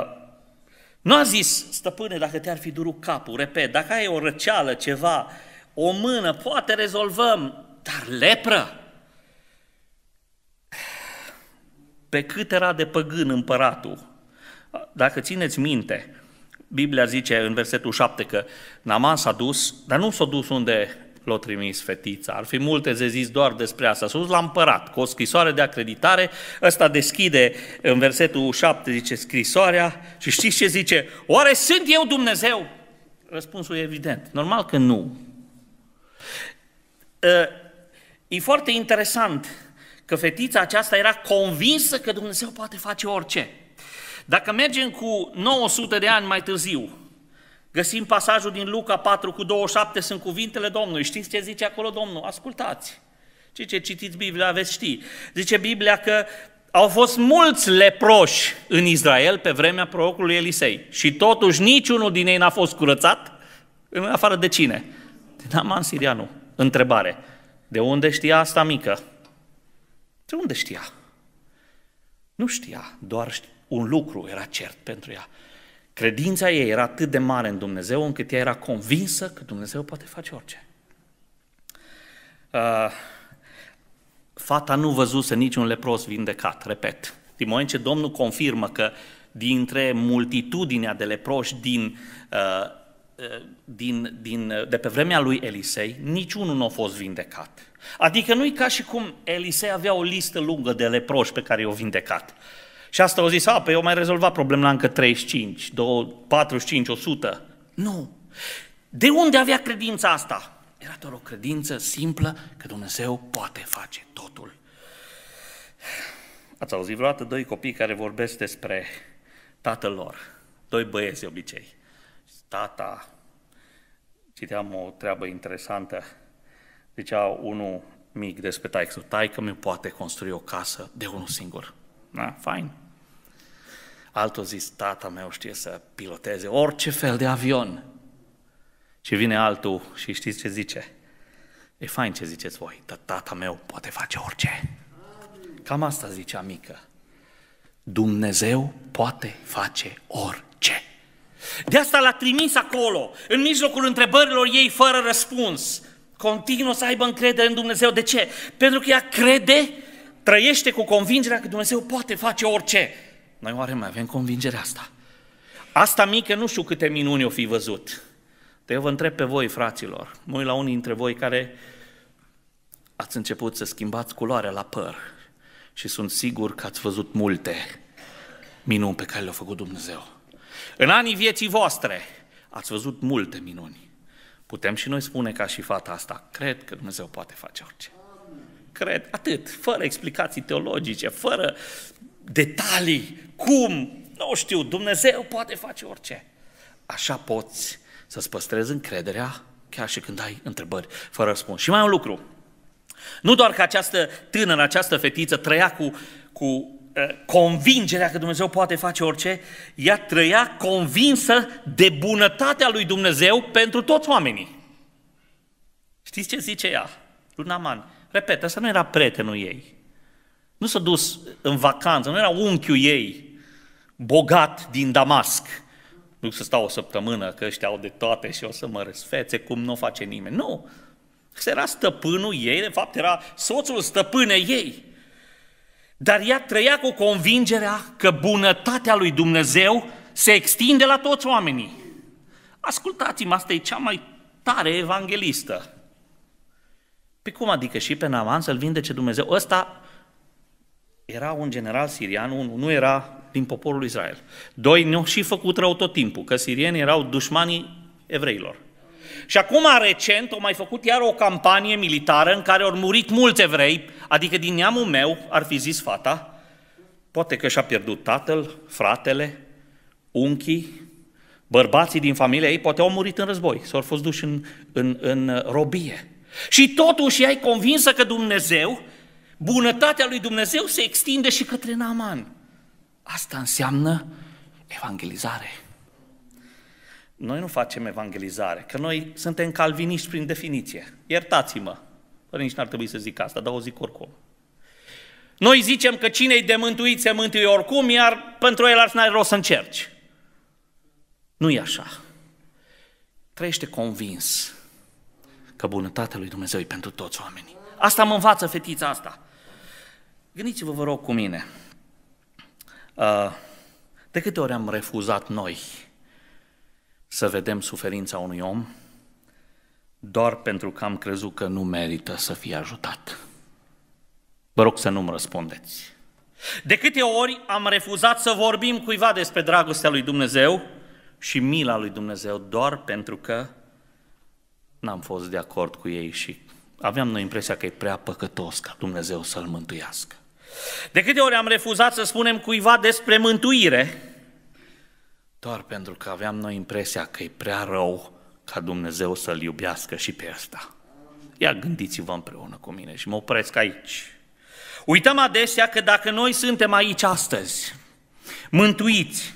nu a zis, stăpâne, dacă te-ar fi durut capul, repet, dacă ai o răceală, ceva, o mână, poate rezolvăm, dar lepră? Pe cât era de păgân împăratul, dacă țineți minte, Biblia zice în versetul 7 că Naman s-a dus, dar nu s-a dus unde l-a trimis fetița. Ar fi multe de zis doar despre asta. Sus l-a împărat cu o scrisoare de acreditare. Ăsta deschide în versetul 7, zice scrisoarea și știți ce zice? Oare sunt eu Dumnezeu? Răspunsul e evident. Normal că nu. Ă, e foarte interesant că fetița aceasta era convinsă că Dumnezeu poate face orice. Dacă mergem cu 900 de ani mai târziu, Găsim pasajul din Luca 4 cu 27, sunt cuvintele Domnului. Știți ce zice acolo Domnul? Ascultați. Ce ce citiți Biblia, veți ști. Zice Biblia că au fost mulți leproși în Israel pe vremea prorocului Elisei și totuși niciunul din ei n-a fost curățat, în afară de cine? De Naman Sirianu. Întrebare. De unde știa asta mică? De unde știa? Nu știa, doar un lucru era cert pentru ea. Credința ei era atât de mare în Dumnezeu încât ea era convinsă că Dumnezeu poate face orice. Uh, fata nu văzuse niciun lepros vindecat, repet. Din moment ce Domnul confirmă că dintre multitudinea de leproși din, uh, uh, din, din, de pe vremea lui Elisei, niciunul nu a fost vindecat. Adică nu i ca și cum Elisei avea o listă lungă de leproși pe care i o vindecat. Și asta au zis, a, păi eu mai rezolvat problema încă 35, 45, 100. Nu. De unde avea credința asta? Era doar o credință simplă că Dumnezeu poate face totul. Ați auzit vreodată doi copii care vorbesc despre tatăl lor? Doi băieți de obicei. Tata, citeam o treabă interesantă, zicea unul mic despre taică, taică mi poate construi o casă de unul singur. Na, fain. Altul zis, tata meu știe să piloteze orice fel de avion. Și vine altul și știți ce zice? E fain ce ziceți voi, dar tata meu poate face orice. Cam asta zicea mică. Dumnezeu poate face orice. De asta l-a trimis acolo, în mijlocul întrebărilor ei fără răspuns. Continuă să aibă încredere în Dumnezeu. De ce? Pentru că ea crede trăiește cu convingerea că Dumnezeu poate face orice. Noi oare mai avem convingerea asta? Asta mică nu știu câte minuni o fi văzut. Te eu vă întreb pe voi, fraților, mă la unii dintre voi care ați început să schimbați culoarea la păr și sunt sigur că ați văzut multe minuni pe care le-a făcut Dumnezeu. În anii vieții voastre ați văzut multe minuni. Putem și noi spune ca și fata asta, cred că Dumnezeu poate face orice cred, atât, fără explicații teologice, fără detalii, cum, nu știu, Dumnezeu poate face orice. Așa poți să-ți păstrezi încrederea chiar și când ai întrebări fără răspuns. Și mai un lucru, nu doar că această tânără, această fetiță trăia cu, cu eh, convingerea că Dumnezeu poate face orice, ea trăia convinsă de bunătatea lui Dumnezeu pentru toți oamenii. Știți ce zice ea? Lunaman, Repet, asta nu era prietenul ei. Nu s-a dus în vacanță, nu era unchiul ei, bogat din Damasc. Nu să stau o săptămână, că ăștia au de toate și o să mă răsfețe, cum nu o face nimeni. Nu! se era stăpânul ei, de fapt era soțul stăpânei ei. Dar ea trăia cu convingerea că bunătatea lui Dumnezeu se extinde la toți oamenii. Ascultați-mă, asta e cea mai tare evanghelistă. Pe păi cum adică și pe Naaman să-l vindece Dumnezeu? Ăsta era un general sirian, unul nu era din poporul Israel. Doi, nu și făcut rău tot timpul, că sirienii erau dușmanii evreilor. Și acum, recent, au mai făcut iar o campanie militară în care au murit mulți evrei, adică din neamul meu, ar fi zis fata, poate că și-a pierdut tatăl, fratele, unchii, bărbații din familia ei, poate au murit în război, s-au fost duși în, în, în robie. Și totuși ai convinsă că Dumnezeu, bunătatea lui Dumnezeu se extinde și către Naaman. Asta înseamnă evangelizare. Noi nu facem evangelizare, că noi suntem calviniști prin definiție. Iertați-mă, păi nici n-ar trebui să zic asta, dar o zic oricum. Noi zicem că cine-i de mântuit se mântuie oricum, iar pentru el ar n ai rost să încerci. Nu e așa. Trăiește convins că bunătatea lui Dumnezeu e pentru toți oamenii. Asta mă învață fetița asta. Gândiți-vă, vă rog, cu mine. De câte ori am refuzat noi să vedem suferința unui om doar pentru că am crezut că nu merită să fie ajutat? Vă rog să nu-mi răspundeți. De câte ori am refuzat să vorbim cuiva despre dragostea lui Dumnezeu și mila lui Dumnezeu doar pentru că n-am fost de acord cu ei și aveam noi impresia că e prea păcătos ca Dumnezeu să-l mântuiască. De câte ori am refuzat să spunem cuiva despre mântuire, doar pentru că aveam noi impresia că e prea rău ca Dumnezeu să-l iubească și pe asta. Ia gândiți-vă împreună cu mine și mă opresc aici. Uităm adesea că dacă noi suntem aici astăzi, mântuiți,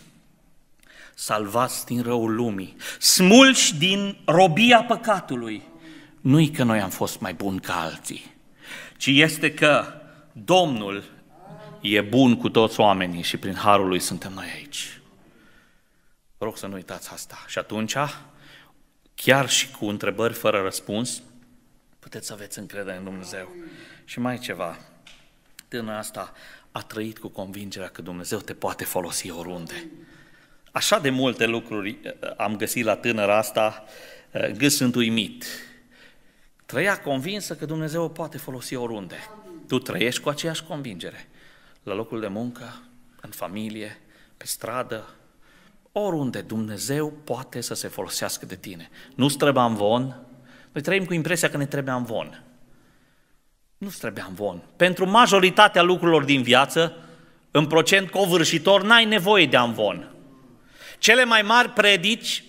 salvați din răul lumii, smulși din robia păcatului. Nu-i că noi am fost mai buni ca alții, ci este că Domnul e bun cu toți oamenii și prin harul lui suntem noi aici. Vă rog să nu uitați asta. Și atunci, chiar și cu întrebări fără răspuns, puteți să aveți încredere în Dumnezeu. Și mai ceva, tânăra asta a trăit cu convingerea că Dumnezeu te poate folosi oriunde. Așa de multe lucruri uh, am găsit la tânăra asta, uh, gâs sunt uimit. Trăia convinsă că Dumnezeu o poate folosi oriunde. Tu trăiești cu aceeași convingere. La locul de muncă, în familie, pe stradă, oriunde Dumnezeu poate să se folosească de tine. Nu-ți trebuie amvon. Noi trăim cu impresia că ne trebuie amvon. Nu-ți trebuie amvon. Pentru majoritatea lucrurilor din viață, în procent covârșitor, n-ai nevoie de amvon. Cele mai mari predici,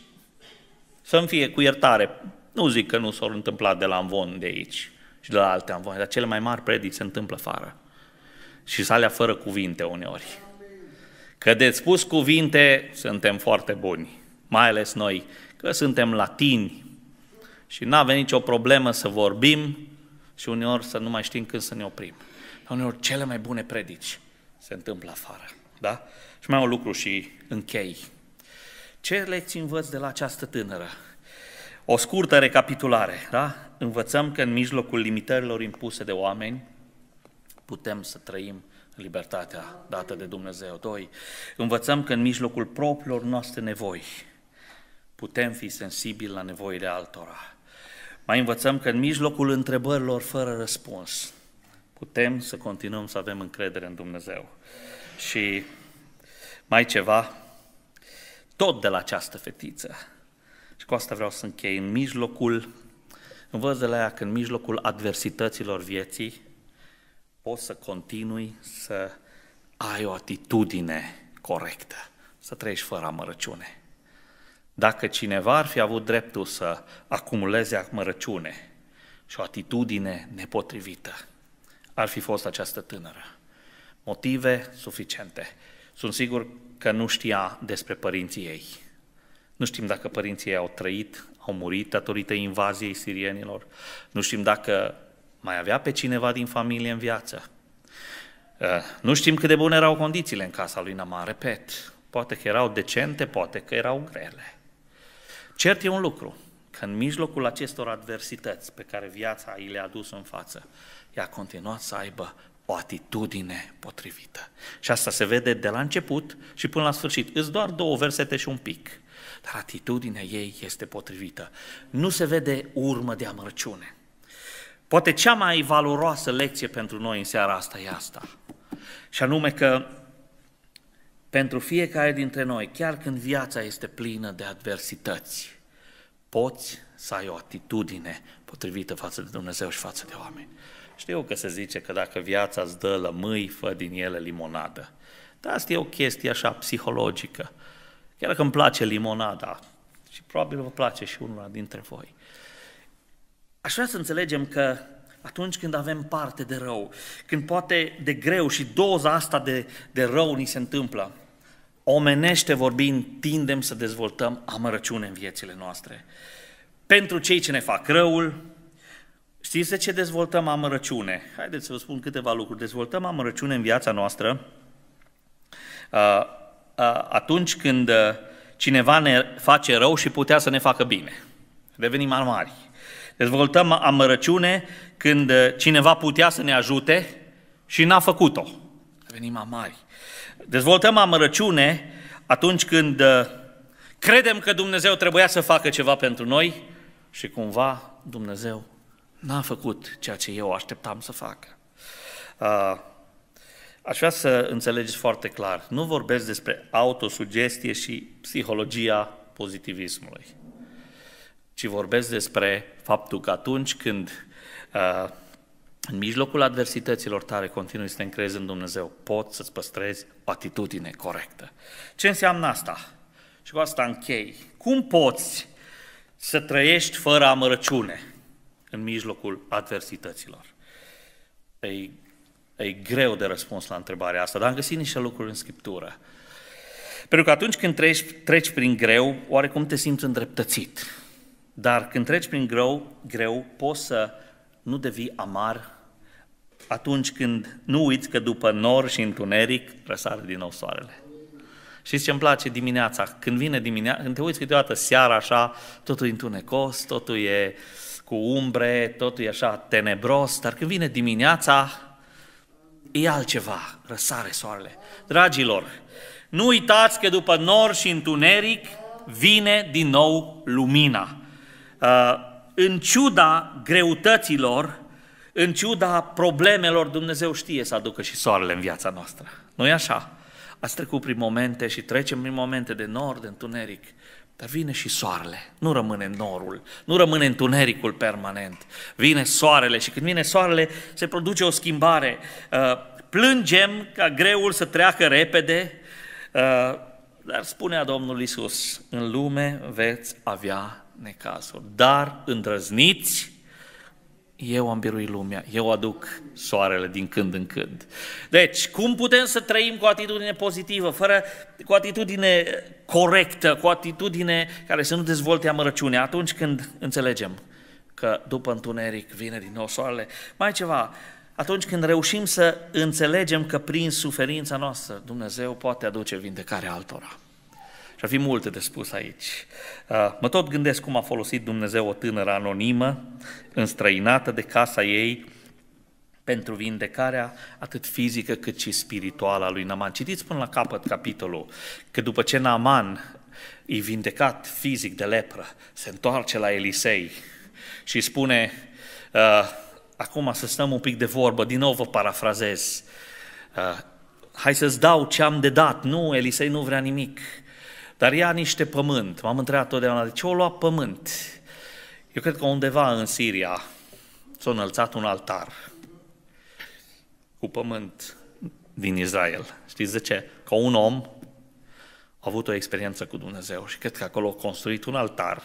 să-mi fie cu iertare, nu zic că nu s-au întâmplat de la Amvon de aici și de la alte Amvon, dar cele mai mari predici se întâmplă afară. Și salea fără cuvinte uneori. Că de spus cuvinte suntem foarte buni, mai ales noi, că suntem latini și nu avem nicio problemă să vorbim și uneori să nu mai știm când să ne oprim. Dar uneori cele mai bune predici se întâmplă afară. Da? Și mai un lucru și închei. Ce lecții învăț de la această tânără? O scurtă recapitulare, da? Învățăm că în mijlocul limitărilor impuse de oameni putem să trăim libertatea dată de Dumnezeu. Doi, învățăm că în mijlocul propriilor noastre nevoi putem fi sensibili la nevoile altora. Mai învățăm că în mijlocul întrebărilor fără răspuns putem să continuăm să avem încredere în Dumnezeu. Și mai ceva, tot de la această fetiță. Și cu asta vreau să închei. În mijlocul, învăț de la ea că în mijlocul adversităților vieții poți să continui să ai o atitudine corectă, să trăiești fără amărăciune. Dacă cineva ar fi avut dreptul să acumuleze amărăciune și o atitudine nepotrivită, ar fi fost această tânără. Motive suficiente. Sunt sigur că nu știa despre părinții ei. Nu știm dacă părinții ei au trăit, au murit datorită invaziei sirienilor. Nu știm dacă mai avea pe cineva din familie în viață. Eh, nu știm cât de bune erau condițiile în casa lui Naman, repet. Poate că erau decente, poate că erau grele. Cert e un lucru, că în mijlocul acestor adversități pe care viața i le-a dus în față, ea a continuat să aibă o atitudine potrivită. Și asta se vede de la început și până la sfârșit. Îs doar două versete și un pic. Dar atitudinea ei este potrivită. Nu se vede urmă de amărciune. Poate cea mai valoroasă lecție pentru noi în seara asta e asta. Și anume că pentru fiecare dintre noi, chiar când viața este plină de adversități, poți să ai o atitudine potrivită față de Dumnezeu și față de oameni. Știu că se zice că dacă viața îți dă lămâi, fă din ele limonadă. Dar asta e o chestie așa psihologică. Chiar dacă îmi place limonada, și probabil vă place și unul dintre voi. Aș vrea să înțelegem că atunci când avem parte de rău, când poate de greu și doza asta de, de rău ni se întâmplă, omenește vorbind, tindem să dezvoltăm amărăciune în viețile noastre. Pentru cei ce ne fac răul, Știți de ce dezvoltăm amărăciune? Haideți să vă spun câteva lucruri. Dezvoltăm amărăciune în viața noastră atunci când uh, cineva ne face rău și putea să ne facă bine. Devenim armari. Dezvoltăm amărăciune când uh, cineva putea să ne ajute și n-a făcut-o. Devenim amari. Dezvoltăm amărăciune atunci când uh, credem că Dumnezeu trebuia să facă ceva pentru noi și cumva Dumnezeu n-a făcut ceea ce eu așteptam să facă. Uh, aș vrea să înțelegeți foarte clar, nu vorbesc despre autosugestie și psihologia pozitivismului, ci vorbesc despre faptul că atunci când uh, în mijlocul adversităților tale continui să te încrezi în Dumnezeu, poți să-ți păstrezi o atitudine corectă. Ce înseamnă asta? Și cu asta închei. Cum poți să trăiești fără amărăciune? în mijlocul adversităților? E, e greu de răspuns la întrebarea asta, dar am găsit niște lucruri în Scriptură. Pentru că atunci când treci, treci prin greu, oarecum te simți îndreptățit. Dar când treci prin greu, greu poți să nu devii amar atunci când nu uiți că după nor și întuneric răsare din nou soarele. Și ce îmi place dimineața? Când vine dimineața, când te uiți câteodată seara așa, totul e întunecos, totul e uh, cu umbre, totul e așa tenebros, dar când vine dimineața, e altceva, răsare soarele. Dragilor, nu uitați că după nor și întuneric vine din nou lumina. Uh, în ciuda greutăților, în ciuda problemelor, Dumnezeu știe să aducă și soarele în viața noastră. nu e așa? Ați trecut prin momente și trecem prin momente de nor, de întuneric – dar vine și soarele, nu rămâne norul, nu rămâne întunericul permanent. Vine soarele și când vine soarele se produce o schimbare. Uh, plângem ca greul să treacă repede, uh, dar spunea Domnul Isus, în lume veți avea necazuri, dar îndrăzniți eu am birui lumea, eu aduc soarele din când în când. Deci, cum putem să trăim cu atitudine pozitivă, fără cu atitudine corectă, cu atitudine care să nu dezvolte amărăciune, atunci când înțelegem că după întuneric vine din nou soarele. Mai ceva, atunci când reușim să înțelegem că prin suferința noastră Dumnezeu poate aduce vindecare altora. Și ar fi multe de spus aici. Uh, mă tot gândesc cum a folosit Dumnezeu o tânără anonimă, înstrăinată de casa ei, pentru vindecarea atât fizică cât și spirituală a lui Naman. Citiți până la capăt capitolul, că după ce Naman e vindecat fizic de lepră, se întoarce la Elisei și spune, uh, acum să stăm un pic de vorbă, din nou vă parafrazez, uh, hai să-ți dau ce am de dat. Nu, Elisei nu vrea nimic. Dar ia niște pământ. M-am întrebat totdeauna, de ce o lua pământ? Eu cred că undeva în Siria s-a înălțat un altar cu pământ din Israel. Știți de ce? Că un om a avut o experiență cu Dumnezeu și cred că acolo a construit un altar.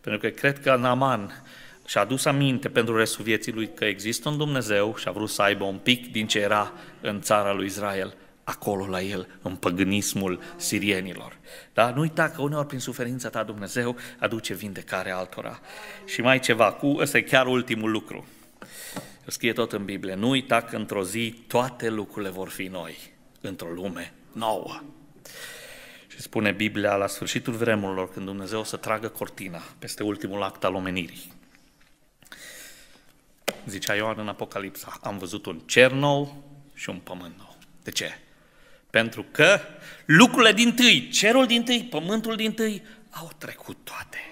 Pentru că cred că Naman și-a adus aminte pentru restul vieții lui că există un Dumnezeu și a vrut să aibă un pic din ce era în țara lui Israel acolo la el, în păgânismul sirienilor. Dar nu uita că uneori prin suferința ta Dumnezeu aduce vindecare altora. Și mai ceva, cu ăsta e chiar ultimul lucru. Scrie tot în Biblie, nu uita că într-o zi toate lucrurile vor fi noi, într-o lume nouă. Și spune Biblia la sfârșitul vremurilor, când Dumnezeu o să tragă cortina peste ultimul act al omenirii. Zicea Ioan în Apocalipsa, am văzut un cer nou și un pământ nou. De ce? Pentru că lucrurile din tâi, cerul din tâi, pământul din tâi, au trecut toate.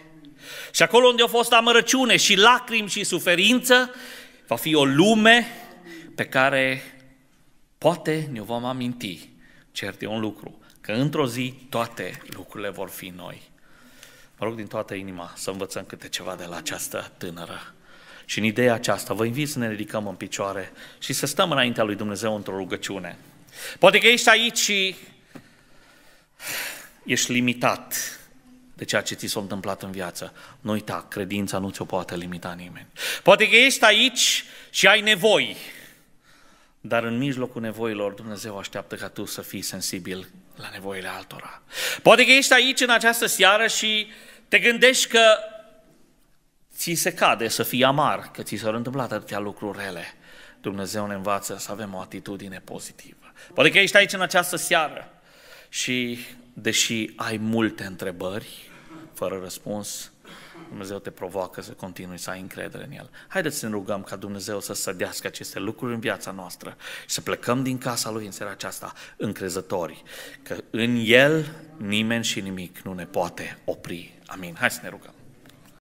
Și acolo unde au fost amărăciune și lacrimi și suferință, va fi o lume pe care poate ne vom aminti. Cert e un lucru, că într-o zi toate lucrurile vor fi noi. Mă rog din toată inima să învățăm câte ceva de la această tânără. Și în ideea aceasta vă invit să ne ridicăm în picioare și să stăm înaintea lui Dumnezeu într-o rugăciune. Poate că ești aici și ești limitat de ceea ce ți s-a întâmplat în viață. Nu uita, credința nu ți-o poate limita nimeni. Poate că ești aici și ai nevoi, dar în mijlocul nevoilor Dumnezeu așteaptă ca tu să fii sensibil la nevoile altora. Poate că ești aici în această seară și te gândești că ți se cade să fii amar, că ți s-au întâmplat atâtea lucruri rele. Dumnezeu ne învață să avem o atitudine pozitivă. Poate că ești aici în această seară și deși ai multe întrebări fără răspuns, Dumnezeu te provoacă să continui să ai încredere în El. Haideți să ne rugăm ca Dumnezeu să sădească aceste lucruri în viața noastră și să plecăm din casa Lui în seara aceasta încrezători, că în El nimeni și nimic nu ne poate opri. Amin. Hai să ne rugăm.